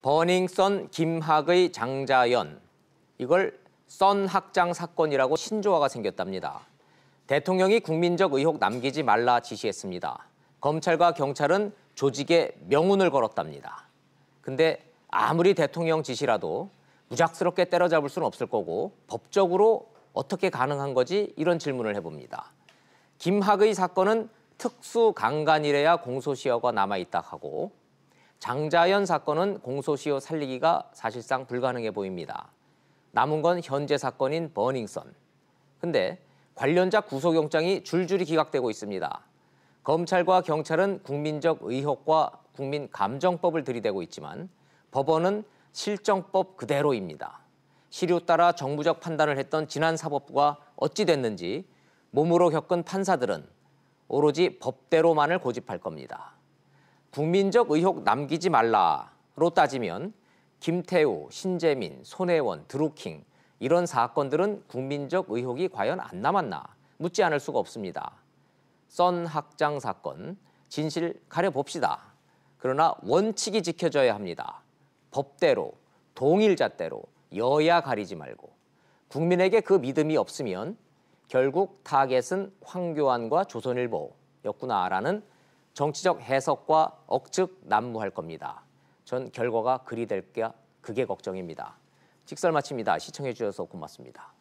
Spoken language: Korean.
버닝썬 김학의 장자연 이걸 썬 학장 사건이라고 신조어가 생겼답니다. 대통령이 국민적 의혹 남기지 말라 지시했습니다. 검찰과 경찰은 조직에 명운을 걸었답니다. 근데 아무리 대통령 지시라도 무작스럽게 때려잡을 수는 없을 거고 법적으로 어떻게 가능한 거지 이런 질문을 해봅니다. 김학의 사건은 특수 강간이래야 공소시효가 남아있다 하고 장자연 사건은 공소시효 살리기가 사실상 불가능해 보입니다. 남은 건 현재 사건인 버닝썬. 근데 관련자 구속영장이 줄줄이 기각되고 있습니다. 검찰과 경찰은 국민적 의혹과 국민 감정법을 들이대고 있지만 법원은 실정법 그대로입니다. 시료 따라 정부적 판단을 했던 지난 사법부가 어찌 됐는지 몸으로 겪은 판사들은 오로지 법대로만을 고집할 겁니다. 국민적 의혹 남기지 말라로 따지면 김태우, 신재민, 손혜원, 드루킹 이런 사건들은 국민적 의혹이 과연 안 남았나 묻지 않을 수가 없습니다. 썬 학장 사건 진실 가려봅시다. 그러나 원칙이 지켜져야 합니다. 법대로 동일잣대로 여야 가리지 말고 국민에게 그 믿음이 없으면 결국 타겟은 황교안과 조선일보였구나라는 정치적 해석과 억측 난무할 겁니다. 전 결과가 그리 될게 그게 걱정입니다. 직설 마칩니다. 시청해 주셔서 고맙습니다.